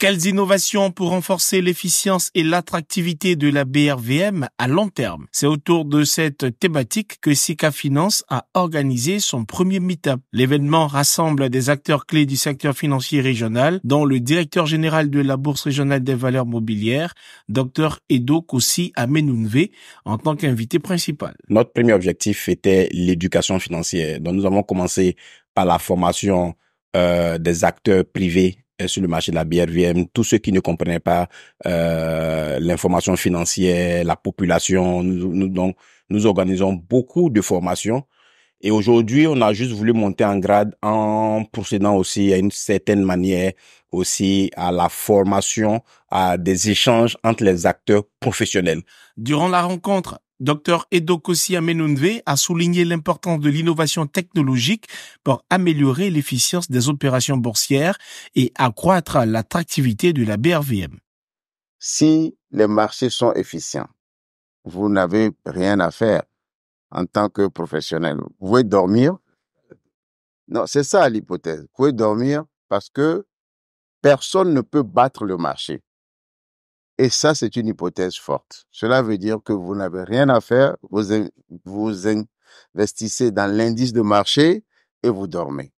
Quelles innovations pour renforcer l'efficience et l'attractivité de la BRVM à long terme C'est autour de cette thématique que SICA Finance a organisé son premier meet L'événement rassemble des acteurs clés du secteur financier régional, dont le directeur général de la Bourse régionale des valeurs mobilières, Dr Edo Kossi Amenounve, en tant qu'invité principal. Notre premier objectif était l'éducation financière. dont nous avons commencé par la formation euh, des acteurs privés euh, sur le marché de la BRVM, tous ceux qui ne comprenaient pas euh, l'information financière, la population. Nous, donc, nous organisons beaucoup de formations. Et aujourd'hui, on a juste voulu monter en grade en procédant aussi à une certaine manière aussi à la formation, à des échanges entre les acteurs professionnels. Durant la rencontre, Dr Edo Kossi a souligné l'importance de l'innovation technologique pour améliorer l'efficience des opérations boursières et accroître l'attractivité de la BRVM. Si les marchés sont efficients, vous n'avez rien à faire en tant que professionnel. Vous pouvez dormir. Non, c'est ça l'hypothèse. Vous pouvez dormir parce que personne ne peut battre le marché. Et ça, c'est une hypothèse forte. Cela veut dire que vous n'avez rien à faire, vous, vous investissez dans l'indice de marché et vous dormez.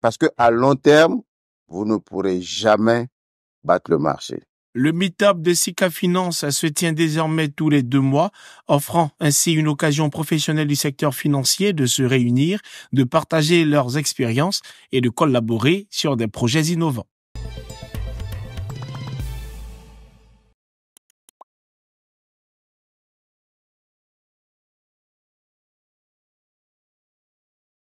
Parce que à long terme, vous ne pourrez jamais battre le marché. Le Meetup up de Sika Finance se tient désormais tous les deux mois, offrant ainsi une occasion professionnelle du secteur financier de se réunir, de partager leurs expériences et de collaborer sur des projets innovants.